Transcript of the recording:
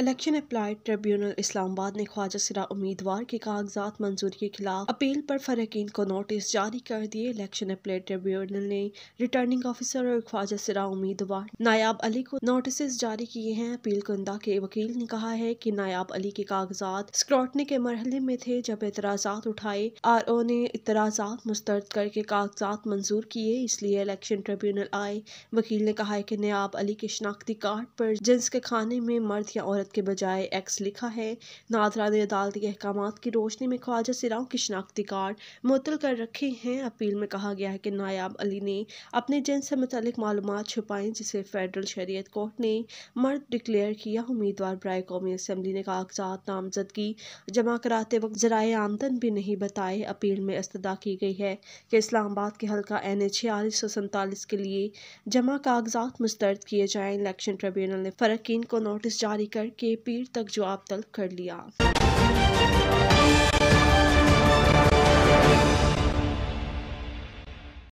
election apply tribunal Islamabad ने ख्वाजा सिरा उम्मीदवार के कागजात मंजूरी के खिलाफ अपील पर फरकिन को नोटिस जारी कर दिए इलेक्शन अप्लाई ट्रिब्यूनल ने रिटर्निंग ऑफिसर और ख्वाजा सिरा उम्मीदवार नायाब अली को नोटिस जारी किए हैं अपील कुंदा के वकील ने कहा है कि नायाब अली के कागजात स्क्रॉटने के मरहले में थे जब एतराजात उठाए आर ओ ने इतराजात मुस्तरद करके कागजात मंजूर किए इसलिए इलेक्शन ट्रिब्यूनल आए वकील ने कहा है कि नायाब अली के शनाख्ती कार्ड पर जिन्स के खाने में मर्द या औरत अदालत के बजाय एक्स लिखा है नादरा ने अदालती अहकाम की रोशनी में ख्वाजा सिराओं की शनाख्ती कार्ड मुतल कर रखे हैं अपील में कहा गया है कि नायाब अली ने अपने जिन से मतलब मालूम छुपाएं जिसे फेडरल शरीत कोर्ट ने मर्द डिक्लेयर किया उम्मीदवार ब्राय कौमी असम्बली ने कागजात नामजदगी जमा कराते वक्त जराए आमदन भी नहीं बताए अपील में इस्तदा की गई है कि इस्लामाबाद के हल्का एन ए छियालीस सौ सैंतालीस के लिए जमा कागजात मुस्तरद किए जाए इलेक्शन ट्रिब्यूनल ने फ़रकिन को नोटिस जारी कर के पीर तक जो आप तलब कर लिया